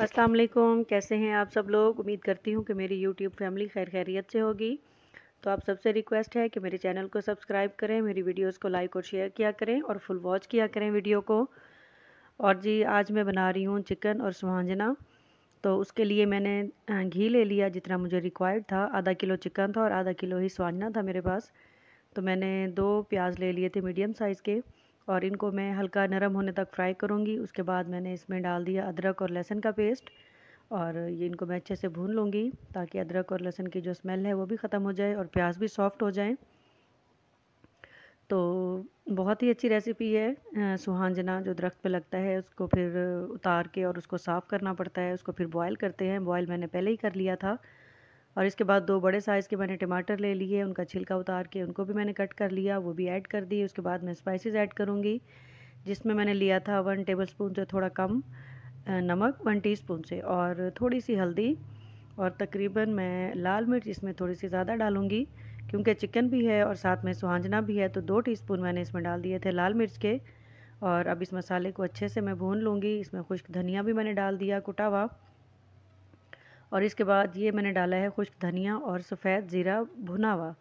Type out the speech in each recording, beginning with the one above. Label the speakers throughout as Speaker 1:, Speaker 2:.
Speaker 1: असलम कैसे हैं आप सब लोग उम्मीद करती हूँ कि मेरी यूट्यूब फैमिली खैर खैरियत से होगी तो आप सबसे रिक्वेस्ट है कि मेरे चैनल को सब्सक्राइब करें मेरी वीडियोस को लाइक और शेयर किया करें और फुल वॉच किया करें वीडियो को और जी आज मैं बना रही हूँ चिकन और सुहांजना तो उसके लिए मैंने घी ले लिया जितना मुझे रिक्वायर्ड था आधा किलो चिकन था और आधा किलो ही सुहांजना था मेरे पास तो मैंने दो प्याज ले लिए थे मीडियम साइज़ के और इनको मैं हल्का नरम होने तक फ्राई करूँगी उसके बाद मैंने इसमें डाल दिया अदरक और लहसुन का पेस्ट और ये इनको मैं अच्छे से भून लूँगी ताकि अदरक और लहसुन की जो स्मेल है वो भी ख़त्म हो जाए और प्याज भी सॉफ्ट हो जाए तो बहुत ही अच्छी रेसिपी है सुहांजना जो दरख्त पे लगता है उसको फिर उतार के और उसको साफ़ करना पड़ता है उसको फिर बॉयल करते हैं बॉयल मैंने पहले ही कर लिया था और इसके बाद दो बड़े साइज़ के मैंने टमाटर ले लिए उनका छिलका उतार के उनको भी मैंने कट कर लिया वो भी ऐड कर दिए उसके बाद मैं स्पाइसेस ऐड करूँगी जिसमें मैंने लिया था वन टेबल स्पून से थोड़ा कम नमक वन टीस्पून से और थोड़ी सी हल्दी और तकरीबन मैं लाल मिर्च इसमें थोड़ी सी ज़्यादा डालूँगी क्योंकि चिकन भी है और साथ में सुहांजना भी है तो दो टी मैंने इसमें डाल दिए थे लाल मिर्च के और अब इस मसाले को अच्छे से मैं भून लूँगी इसमें खुश्क धनिया भी मैंने डाल दिया कुटा हुआ और इसके बाद ये मैंने डाला है खुश्क धनिया और सफ़ेद ज़ीरा भुना हुआ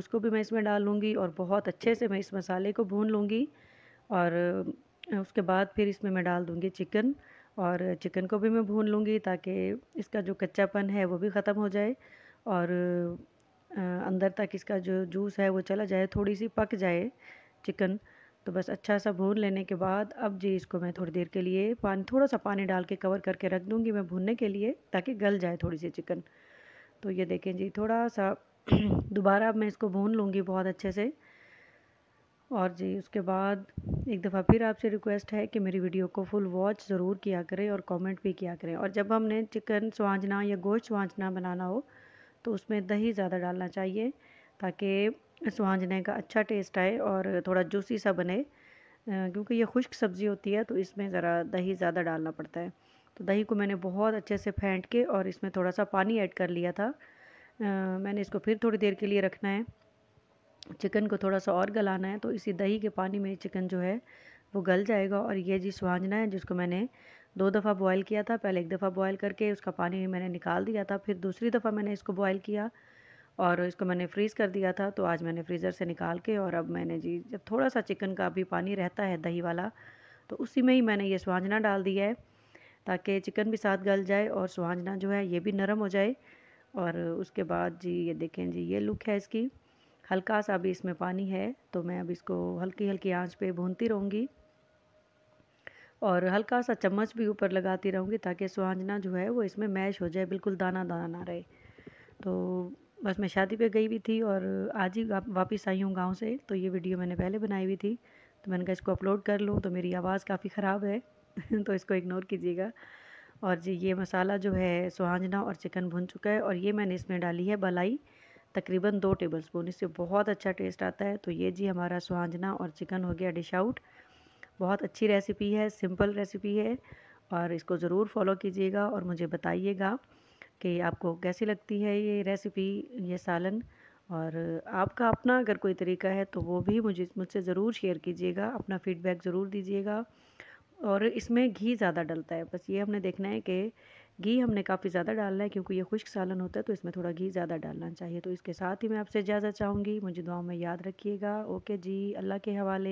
Speaker 1: उसको भी मैं इसमें डाल लूँगी और बहुत अच्छे से मैं इस मसाले को भून लूँगी और उसके बाद फिर इसमें मैं डाल दूँगी चिकन और चिकन को भी मैं भून लूँगी ताकि इसका जो कच्चापन है वो भी ख़त्म हो जाए और अंदर तक इसका जो जूस है वो चला जाए थोड़ी सी पक जाए चिकन तो बस अच्छा सा भून लेने के बाद अब जी इसको मैं थोड़ी देर के लिए पानी थोड़ा सा पानी डाल के कवर करके रख दूँगी मैं भूनने के लिए ताकि गल जाए थोड़ी सी चिकन तो ये देखें जी थोड़ा सा दोबारा अब मैं इसको भून लूँगी बहुत अच्छे से और जी उसके बाद एक दफ़ा फिर आपसे रिक्वेस्ट है कि मेरी वीडियो को फुल वॉच ज़रूर किया करें और कमेंट भी किया करें और जब हमने चिकन स्वांजना या गोश्त स्वांजना बनाना हो तो उसमें दही ज़्यादा डालना चाहिए ताकि सुहांजने का अच्छा टेस्ट आए और थोड़ा जूसी सा बने क्योंकि ये खुश्क सब्ज़ी होती है तो इसमें ज़रा दही ज़्यादा डालना पड़ता है तो दही को मैंने बहुत अच्छे से फेंट के और इसमें थोड़ा सा पानी ऐड कर लिया था मैंने इसको फिर थोड़ी देर के लिए रखना है चिकन को थोड़ा सा और गलाना है तो इसी दही के पानी में चिकन जो है वो गल जाएगा और ये जी सुहांजना है जिसको मैंने दो दफ़ा बॉयल किया था पहले एक दफ़ा बॉयल करके उसका पानी मैंने निकाल दिया था फिर दूसरी दफ़ा मैंने इसको बॉयल किया और इसको मैंने फ्रीज़ कर दिया था तो आज मैंने फ्रीज़र से निकाल के और अब मैंने जी जब थोड़ा सा चिकन का भी पानी रहता है दही वाला तो उसी में ही मैंने ये सुहाजना डाल दिया है ताकि चिकन भी साथ गल जाए और सुहाजना जो है ये भी नरम हो जाए और उसके बाद जी ये देखें जी ये लुक है इसकी हल्का सा अभी इसमें पानी है तो मैं अब इसको हल्की हल्की आँच पर भूनती रहूँगी और हल्का सा चम्मच भी ऊपर लगाती रहूँगी ताकि सुहाजना जो है वो इसमें मैश हो जाए बिल्कुल दाना दाना ना रहे तो बस मैं शादी पे गई भी थी और आज ही वापस आई हूँ गांव से तो ये वीडियो मैंने पहले बनाई हुई थी तो मैंने कहा इसको अपलोड कर लूँ तो मेरी आवाज़ काफ़ी ख़राब है तो इसको इग्नोर कीजिएगा और जी ये मसाला जो है सुहाजना और चिकन भुन चुका है और ये मैंने इसमें डाली है बलाई तकरीबन दो टेबल स्पून इससे बहुत अच्छा टेस्ट आता है तो ये जी हमारा सुहाजना और चिकन हो गया डिश आउट बहुत अच्छी रेसिपी है सिंपल रेसिपी है और इसको ज़रूर फॉलो कीजिएगा और मुझे बताइएगा कि आपको कैसी लगती है ये रेसिपी ये सालन और आपका अपना अगर कोई तरीका है तो वो भी मुझे मुझसे ज़रूर शेयर कीजिएगा अपना फीडबैक ज़रूर दीजिएगा और इसमें घी ज़्यादा डलता है बस ये हमने देखना है कि घी हमने काफ़ी ज़्यादा डालना है क्योंकि ये खुश्क सालन होता है तो इसमें थोड़ा घी ज़्यादा डालना चाहिए तो इसके साथ ही मैं आपसे इजाज़त चाहूँगी मुझे दुआ में याद रखिएगा ओके जी अल्लाह के हवाले